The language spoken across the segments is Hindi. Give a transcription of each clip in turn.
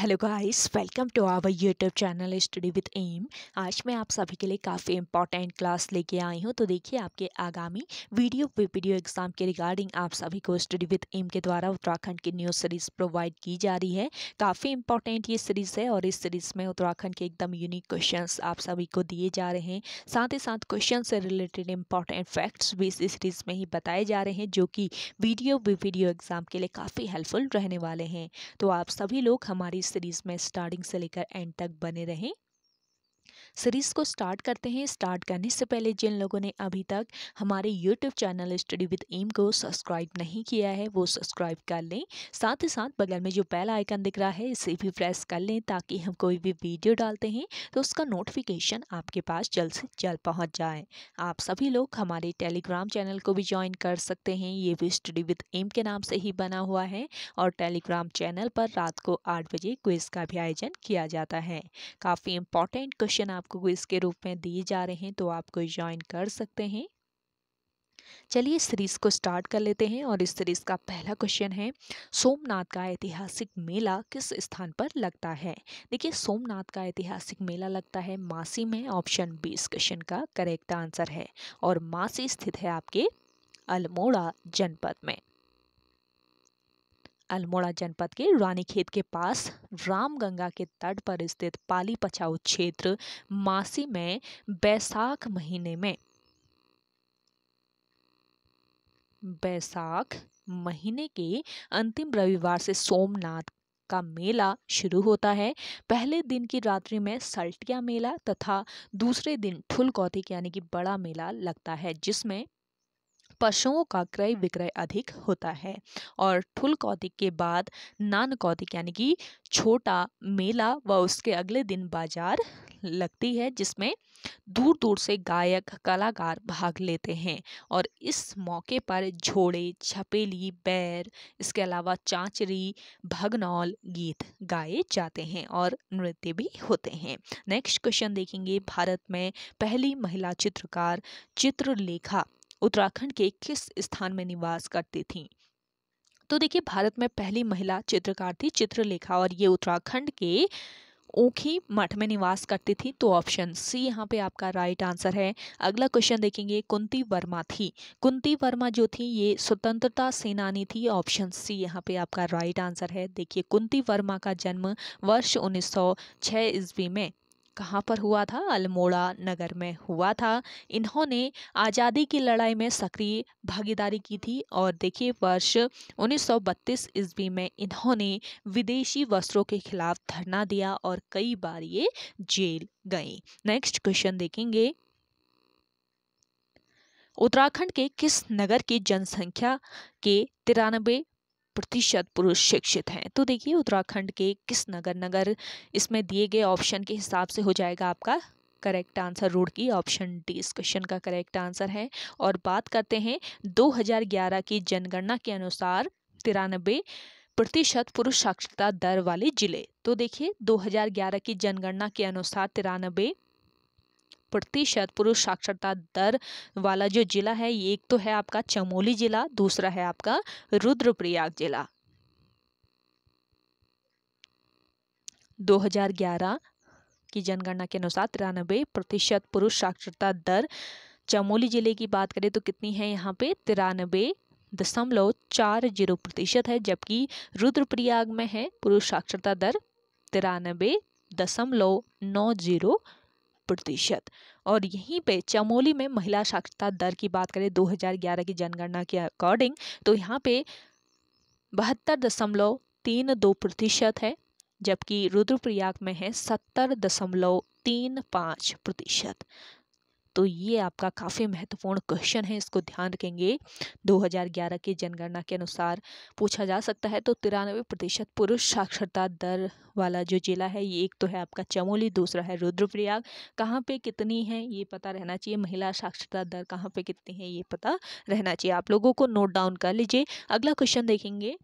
hello guys welcome to our YouTube channel study with M आज मैं आप सभी के लिए काफ़ी इंपॉर्टेंट क्लास लेके आई हूँ तो देखिए आपके आगामी वीडियो वीडियो एग्ज़ाम के रिगार्डिंग आप सभी को स्टडी विद एम के द्वारा उत्तराखंड की न्यू सीरीज़ प्रोवाइड की जा रही है काफ़ी इंपॉर्टेंट ये सीरीज़ है और इस सीरीज़ में उत्तराखंड के एकदम यूनिक क्वेश्चन आप सभी को दिए जा रहे हैं साथ ही साथ क्वेश्चन से रिलेटेड इंपॉर्टेंट फैक्ट्स भी इस सीरीज़ में ही बताए जा रहे हैं जो कि वीडियो वीडियो एग्ज़ाम के लिए काफ़ी हेल्पफुल रहने वाले हैं तो आप सभी लोग हमारी सीरीज़ में स्टार्टिंग से लेकर एंड तक बने रहें सीरीज़ को स्टार्ट करते हैं स्टार्ट करने से पहले जिन लोगों ने अभी तक हमारे YouTube channel study with M को सब्सक्राइब नहीं किया है वो सब्सक्राइब कर लें साथ ही साथ बगल में जो बेल आइकन दिख रहा है इसे भी प्रेस कर लें ताकि हम कोई भी वीडियो डालते हैं तो उसका नोटिफिकेशन आपके पास जल्द से जल्द पहुँच जाए आप सभी लोग हमारे टेलीग्राम चैनल को भी ज्वाइन कर सकते हैं ये भी स्टडी विद एम के नाम से ही बना हुआ है और टेलीग्राम चैनल पर रात को आठ बजे क्विज़ का भी आयोजन किया जाता है काफ़ी इंपॉर्टेंट क्वेश्चन आप आपको क्विज़ के रूप में दिए जा रहे हैं तो आप कोई ज्वाइन कर सकते हैं चलिए सीरीज को स्टार्ट कर लेते हैं और इस सीरीज का पहला क्वेश्चन है सोमनाथ का ऐतिहासिक मेला किस स्थान पर लगता है देखिए सोमनाथ का ऐतिहासिक मेला लगता है मासी में ऑप्शन बी इस क्वेश्चन का करेक्ट आंसर है और मासी स्थित है आपके अल्मोड़ा जनपद में अल्मोड़ा जनपद के रानीखेत के पास रामगंगा के तट पर स्थित पाली पछाऊ क्षेत्र मासी में बैसाख महीने में बैसाख महीने के अंतिम रविवार से सोमनाथ का मेला शुरू होता है पहले दिन की रात्रि में सल्टिया मेला तथा दूसरे दिन ठुलकौती यानी कि बड़ा मेला लगता है जिसमें पशुओं का क्रय विक्रय अधिक होता है और ठुल कौतिक के बाद नान कौतिक यानी कि छोटा मेला व उसके अगले दिन बाजार लगती है जिसमें दूर दूर से गायक कलाकार भाग लेते हैं और इस मौके पर झोड़े छपेली बैर इसके अलावा चाचरी भगनौल गीत गाए जाते हैं और नृत्य भी होते हैं नेक्स्ट क्वेश्चन देखेंगे भारत में पहली महिला चित्रकार चित्रलेखा उत्तराखंड के किस स्थान में निवास करती थी तो देखिए भारत में पहली महिला चित्रकार थी चित्रलेखा और ये उत्तराखंड के ऊखी मठ में निवास करती थी तो ऑप्शन सी यहाँ पे आपका राइट आंसर है अगला क्वेश्चन देखेंगे कुंती वर्मा थी कुंती वर्मा जो थी ये स्वतंत्रता सेनानी थी ऑप्शन सी यहाँ पे आपका राइट आंसर है देखिए कुंती वर्मा का जन्म वर्ष 1906 सौ ईस्वी में कहाँ पर हुआ था अल्मोड़ा नगर में हुआ था इन्होंने आज़ादी की लड़ाई में सक्रिय भागीदारी की थी और देखिए वर्ष 1932 ईस्वी में इन्होंने विदेशी वस्त्रों के खिलाफ धरना दिया और कई बार ये जेल गई नेक्स्ट क्वेश्चन देखेंगे उत्तराखंड के किस नगर की जनसंख्या के तिरानबे प्रतिशत पुरुष शिक्षित हैं तो देखिए उत्तराखंड के किस नगर नगर इसमें दिए गए ऑप्शन के हिसाब से हो जाएगा आपका correct answer Roorkee option D इस क्वेश्चन का करेक्ट आंसर है और बात करते हैं 2011 की जनगणना के अनुसार तिरानबे प्रतिशत पुरुष साक्षरता दर वाले जिले तो देखिए 2011 की जनगणना के अनुसार तिरानबे प्रतिशत पुरुष साक्षरता दर वाला जो जिला है ये एक तो है आपका चमोली जिला दूसरा है आपका रुद्रप्रयाग जिला 2011 की जनगणना के अनुसार तिरानबे प्रतिशत पुरुष साक्षरता दर चमोली जिले की बात करें तो कितनी है यहाँ पे तिरानबे दशमलव चार जीरो प्रतिशत है जबकि रुद्रप्रयाग में है पुरुष साक्षरता दर तिरानबे दशमलव नौ जीरो प्रतिशत और यहीं पे चमोली में महिला साक्षरता दर की बात करें 2011 की जनगणना के अकॉर्डिंग तो यहाँ पे बहत्तर दशमलव तीन दो प्रतिशत है जबकि रुद्रप्रयाग में है सत्तर दशमलव तीन पाँच प्रतिशत तो ये आपका काफ़ी महत्वपूर्ण क्वेश्चन है इसको ध्यान रखेंगे 2011 की जनगणना के अनुसार पूछा जा सकता है तो तिरानवे प्रतिशत पुरुष साक्षरता दर वाला जो जिला है ये एक तो है आपका चमोली दूसरा है रुद्रप्रयाग कहाँ पे कितनी है ये पता रहना चाहिए महिला साक्षरता दर कहाँ पे कितनी है ये पता रहना चाहिए आप लोगों को नोट डाउन कर लीजिए अगला क्वेश्चन देखेंगे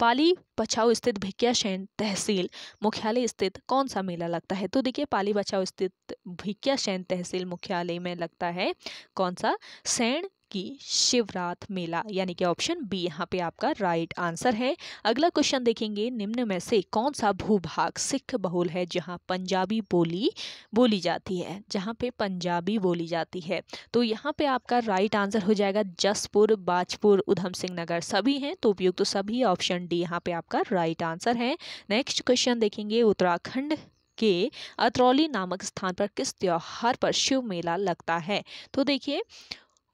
पाली बचाओ स्थित भिक्याशैन तहसील मुख्यालय स्थित कौन सा मेला लगता है तो देखिए पाली बचाओ स्थित भिक्याशैन तहसील मुख्यालय में लगता है कौन सा सेन कि शिवरात मेला यानी कि ऑप्शन बी यहाँ पे आपका राइट आंसर है अगला क्वेश्चन देखेंगे निम्न में से कौन सा भूभाग सिख बहुल है जहाँ पंजाबी बोली बोली जाती है जहाँ पे पंजाबी बोली जाती है तो यहाँ पे आपका राइट आंसर हो जाएगा जसपुर बाजपुर उधम सिंह नगर सभी हैं तो उपयुक्त तो सभी ऑप्शन डी यहाँ पे आपका राइट आंसर है नेक्स्ट क्वेश्चन देखेंगे उत्तराखंड के अतरौली नामक स्थान पर किस त्यौहार पर शिव मेला लगता है तो देखिए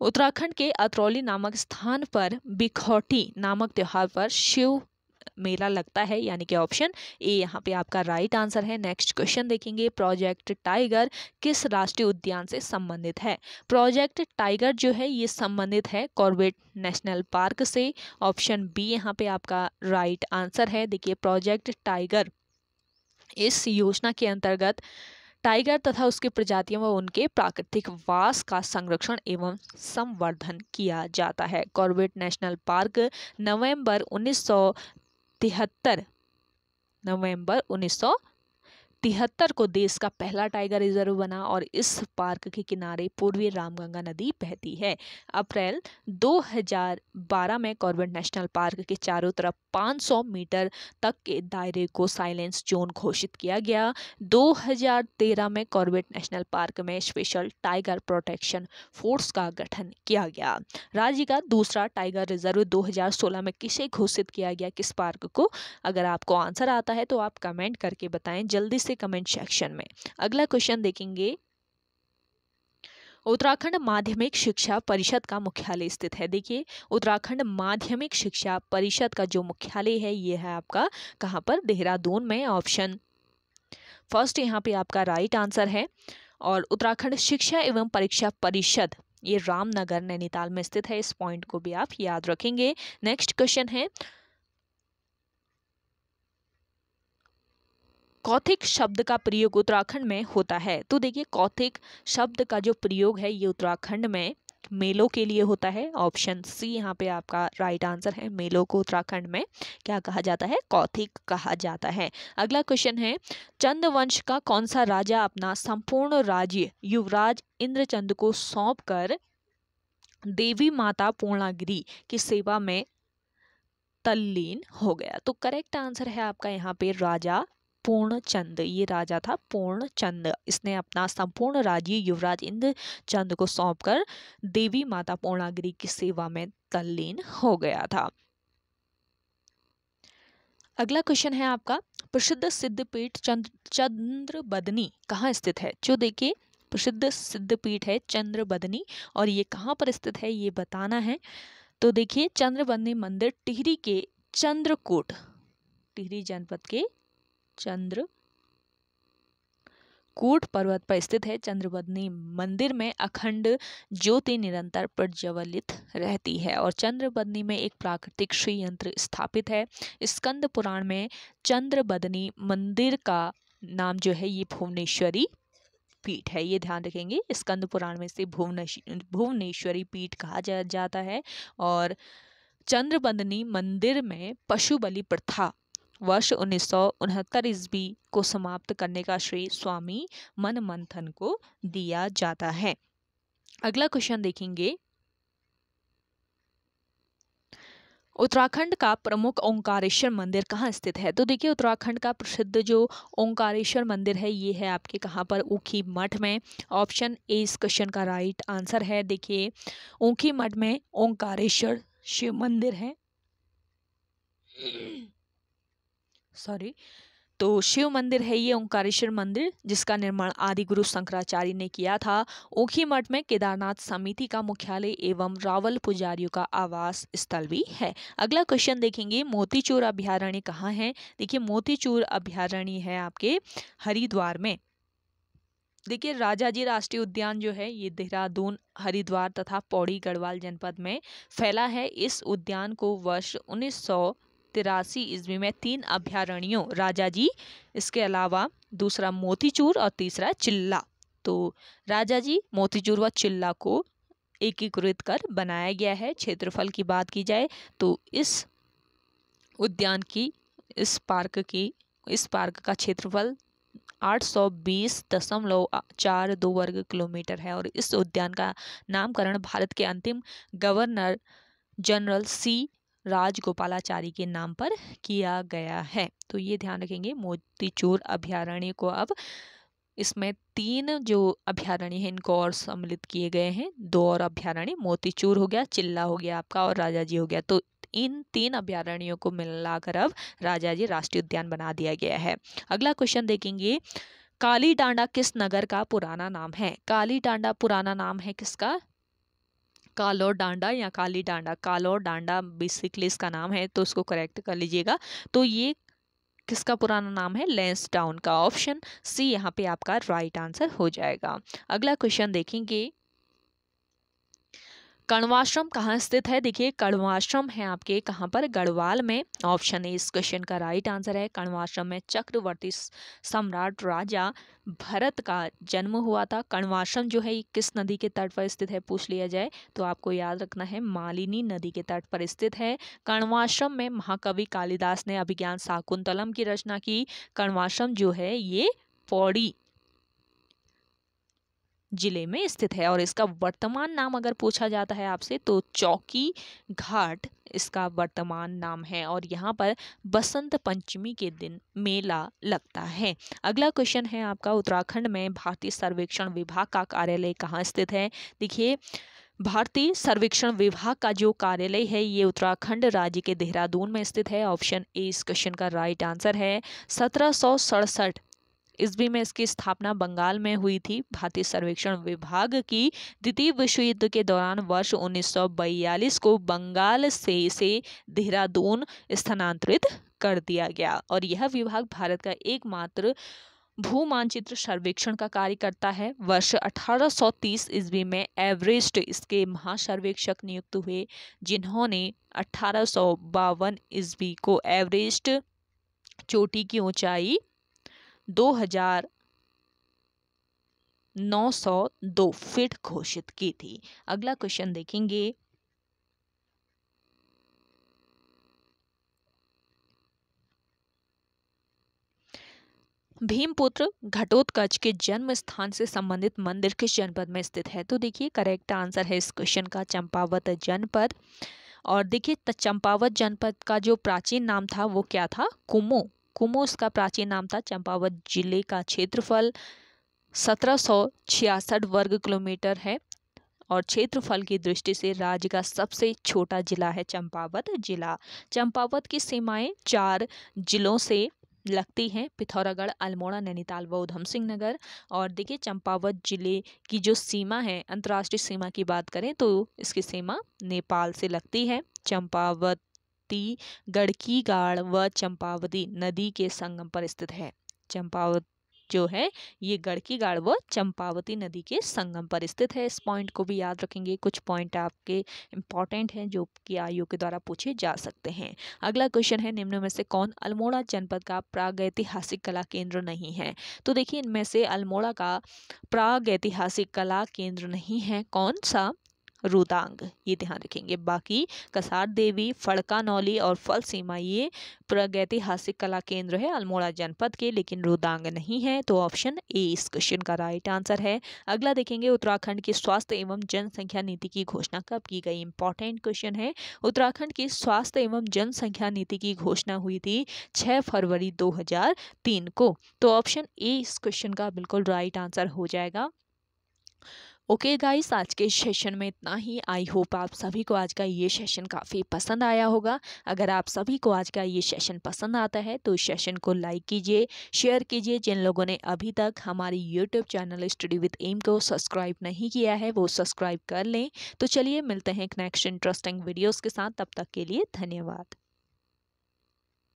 उत्तराखंड के अतरौली नामक स्थान पर बिखौटी नामक त्यौहार पर शिव मेला लगता है यानी कि ऑप्शन ए यहाँ पे आपका राइट आंसर है नेक्स्ट क्वेश्चन देखेंगे प्रोजेक्ट टाइगर किस राष्ट्रीय उद्यान से संबंधित है प्रोजेक्ट टाइगर जो है ये संबंधित है कॉर्बेट नेशनल पार्क से ऑप्शन बी यहाँ पे आपका राइट आंसर है देखिए प्रोजेक्ट टाइगर इस योजना के अंतर्गत टाइगर तथा उसकी प्रजातियों व उनके प्राकृतिक वास का संरक्षण एवं संवर्धन किया जाता है कॉर्बेट नेशनल पार्क नवंबर उन्नीस तिहत्तर नवंबर उन्नीस तिहत्तर को देश का पहला टाइगर रिजर्व बना और इस पार्क के किनारे पूर्वी रामगंगा नदी बहती है अप्रैल 2012 में कॉर्बेट नेशनल पार्क के चारों तरफ 500 मीटर तक के दायरे को साइलेंस जोन घोषित किया गया 2013 में कॉर्बेट नेशनल पार्क में स्पेशल टाइगर प्रोटेक्शन फोर्स का गठन किया गया राज्य का दूसरा टाइगर रिजर्व दो में किसे घोषित किया गया किस पार्क को अगर आपको आंसर आता है तो आप कमेंट करके बताएं जल्दी से कमेंट सेक्शन में अगला क्वेश्चन देखेंगे उत्तराखंड माध्यमिक शिक्षा परिषद का मुख्यालय स्थित है देखिए उत्तराखंड माध्यमिक शिक्षा परिषद का जो मुख्यालय है ये है आपका कहाँ पर देहरादून में ऑप्शन फर्स्ट यहाँ पे आपका राइट आंसर है और उत्तराखंड शिक्षा एवं परीक्षा परिषद ये रामनगर नैनीताल में स्थित है इस पॉइंट को भी आप याद रखेंगे नेक्स्ट क्वेश्चन है कौथिक शब्द का प्रयोग उत्तराखंड में होता है तो देखिए कौथिक शब्द का जो प्रयोग है ये उत्तराखंड में मेलों के लिए होता है ऑप्शन सी यहाँ पे आपका राइट आंसर है मेलों को उत्तराखंड में क्या कहा जाता है कौथिक कहा जाता है अगला क्वेश्चन है चंद वंश का कौन सा राजा अपना संपूर्ण राज्य युवराज इंद्रचंद को सौंप कर देवी माता पूर्णागिरी की सेवा में तल्लीन हो गया तो करेक्ट आंसर है आपका यहाँ पे राजा पूर्णचंद ये राजा था पूर्णचंद इसने अपना संपूर्ण राज्य युवराज इंद्र चंद को सौंपकर देवी माता पूर्णागिरी की सेवा में तल्लीन हो गया था अगला क्वेश्चन है आपका प्रसिद्ध सिद्धपीठ चंद्र चंद्र बदनी कहाँ स्थित है जो देखिए प्रसिद्ध सिद्धपीठ है चंद्र बदनी और ये कहाँ पर स्थित है ये बताना है तो देखिए बदनी मंदिर टिहरी के चंद्रकूट टिहरी जनपद के चंद्र कूट पर्वत पर स्थित है चंद्रबदनी मंदिर में अखंड ज्योति निरंतर प्रज्वलित रहती है और चंद्रबदनी में एक प्राकृतिक श्री यंत्र स्थापित है स्कंद पुराण में चंद्रबदनी मंदिर का नाम जो है ये भुवनेश्वरी पीठ है ये ध्यान रखेंगे स्कंद पुराण में इसे भुवनेश्वरी पीठ कहा जा, जाता है और चंद्रबंदनी मंदिर में पशु बलि प्रथा वर्ष उन्नीस सौ उनहत्तर ईस्वी को समाप्त करने का श्रेय स्वामी मन मंथन को दिया जाता है अगला क्वेश्चन देखेंगे उत्तराखंड का प्रमुख ओंकारेश्वर मंदिर कहाँ स्थित है तो देखिए उत्तराखंड का प्रसिद्ध जो ओंकारेश्वर मंदिर है ये है आपके कहाँ पर ऊखी मठ में ऑप्शन ए इस क्वेश्चन का राइट आंसर है देखिए ऊखी मठ में ओंकारेश्वर शिव मंदिर है सॉरी तो शिव मंदिर है ये ओंकारेश्वर मंदिर जिसका निर्माण आदि गुरु शंकराचार्य ने किया था ओखी मठ में केदारनाथ समिति का मुख्यालय एवं रावल पुजारियों का आवास स्थल भी है अगला क्वेश्चन देखेंगे मोतीचूर अभ्यारण्य कहाँ है देखिए मोतीचूर अभ्यारण्य है आपके हरिद्वार में देखिए राजा जी राष्ट्रीय उद्यान जो है ये देहरादून हरिद्वार तथा पौड़ी गढ़वाल जनपद में फैला है इस उद्यान को वर्ष उन्नीस तिरासी ईस्वी में तीन अभ्यारण्यों राजा जी इसके अलावा दूसरा मोतीचूर और तीसरा चिल्ला तो राजा जी मोतीचूर व चिल्ला को एकीकृत कर बनाया गया है क्षेत्रफल की बात की जाए तो इस उद्यान की इस पार्क की इस पार्क का क्षेत्रफल आठ सौ बीस दशमलव चार दो वर्ग किलोमीटर है और इस उद्यान का नामकरण भारत के अंतिम गवर्नर जनरल सी राजगोपालाचारी के नाम पर किया गया है तो ये ध्यान रखेंगे मोतीचूर अभ्यारण्य को अब इसमें तीन जो अभ्यारण्य हैं इनको और सम्मिलित किए गए हैं दो और अभ्यारण्य मोतीचूर हो गया चिल्ला हो गया आपका और राजा जी हो गया तो इन तीन अभ्यारण्यों को मिलाकर अब राजा जी राष्ट्रीय उद्यान बना दिया गया है अगला क्वेश्चन देखेंगे काली डांडा किस नगर का पुराना नाम है काली डांडा पुराना नाम है किसका कालो डांडा या काली डांडा कालो डांडा बेसिकली इसका नाम है तो उसको करेक्ट कर लीजिएगा तो ये किसका पुराना नाम है लेंस डाउन का ऑप्शन सी यहाँ पे आपका राइट right आंसर हो जाएगा अगला क्वेश्चन देखेंगे कण्वाश्रम कहाँ स्थित है देखिए कण्वाश्रम है आपके कहाँ पर गढ़वाल में ऑप्शन ए इस क्वेश्चन का राइट आंसर है कण्वाश्रम में चक्रवर्ती सम्राट राजा भरत का जन्म हुआ था कण्वाश्रम जो है ये किस नदी के तट पर स्थित है पूछ लिया जाए तो आपको याद रखना है मालिनी नदी के तट पर स्थित है कण्वाश्रम में महाकवि कालिदास ने अभिज्ञान शाकुंतलम की रचना की कण्वाश्रम जो है ये पौड़ी जिले में स्थित है और इसका वर्तमान नाम अगर पूछा जाता है आपसे तो चौकी घाट इसका वर्तमान नाम है और यहाँ पर बसंत पंचमी के दिन मेला लगता है अगला क्वेश्चन है आपका उत्तराखंड में भारतीय सर्वेक्षण विभाग का कार्यालय कहाँ स्थित है देखिए भारतीय सर्वेक्षण विभाग का जो कार्यालय है ये उत्तराखंड राज्य के देहरादून में स्थित है ऑप्शन ए इस क्वेश्चन का राइट आंसर है सत्रह ईस्वी में इसकी स्थापना बंगाल में हुई थी भारतीय सर्वेक्षण विभाग की द्वितीय विश्व युद्ध के दौरान वर्ष 1942 को बंगाल से इसे देहरादून स्थानांतरित कर दिया गया और यह विभाग भारत का एकमात्र भू मानचित्र सर्वेक्षण का कार्य करता है वर्ष 1830 ईस्वी में एवरेस्ट इसके महासर्वेक्षक नियुक्त हुए जिन्होंने अठारह ईस्वी को एवरेस्ट चोटी की ऊंचाई दो हजार नौ सौ दो फिट घोषित की थी अगला क्वेश्चन देखेंगे भीमपुत्र घटोत्कच के जन्म स्थान से संबंधित मंदिर किस जनपद में स्थित है तो देखिए करेक्ट आंसर है इस क्वेश्चन का चंपावत जनपद और देखिए चंपावत जनपद का जो प्राचीन नाम था वो क्या था कुमो कुमो इसका प्राचीन नाम था चंपावत जिले का क्षेत्रफल सत्रह वर्ग किलोमीटर है और क्षेत्रफल की दृष्टि से राज्य का सबसे छोटा जिला है चंपावत जिला चंपावत की सीमाएं चार जिलों से लगती हैं पिथौरागढ़ अल्मोड़ा नैनीताल व ऊधम सिंह नगर और देखिए चंपावत जिले की जो सीमा है अंतर्राष्ट्रीय सीमा की बात करें तो इसकी सीमा नेपाल से लगती है चंपावत भारती गड़कीगाड़ व चंपावती नदी के संगम पर स्थित है चंपावत जो है ये गड़कीगाड़ व चंपावती नदी के संगम पर स्थित है इस पॉइंट को भी याद रखेंगे कुछ पॉइंट आपके इंपॉर्टेंट हैं जो कि आयोग के द्वारा पूछे जा सकते हैं अगला क्वेश्चन है निम्न में से कौन अल्मोड़ा जनपद का प्रागैतिहासिक कला केंद्र नहीं है तो देखिए इनमें से अल्मोड़ा का प्रागैतिहासिक कला केंद्र नहीं है कौन सा रुदांग ये ध्यान रखेंगे बाकी कसार देवी फड़कानौली और फल सीमा ये प्रगैतिहासिक कला केंद्र है अल्मोड़ा जनपद के लेकिन रुदांग नहीं है तो ऑप्शन ए इस क्वेश्चन का राइट आंसर है अगला देखेंगे उत्तराखंड की स्वास्थ्य एवं जनसंख्या नीति की घोषणा कब की गई इंपॉर्टेंट क्वेश्चन है उत्तराखंड की स्वास्थ्य एवं जनसंख्या नीति की घोषणा हुई थी छः फरवरी दो को तो ऑप्शन ए इस क्वेश्चन का बिल्कुल राइट आंसर हो जाएगा ओके okay गाइस आज के सेशन में इतना ही आई होप आप सभी को आज का ये सेशन काफ़ी पसंद आया होगा अगर आप सभी को आज का ये सेशन पसंद आता है तो इस सेशन को लाइक कीजिए शेयर कीजिए जिन लोगों ने अभी तक हमारी YouTube channel study with M को सब्सक्राइब नहीं किया है वो सब्सक्राइब कर लें तो चलिए मिलते हैं नेक्स्ट इंटरेस्टिंग वीडियोज़ के साथ तब तक के लिए धन्यवाद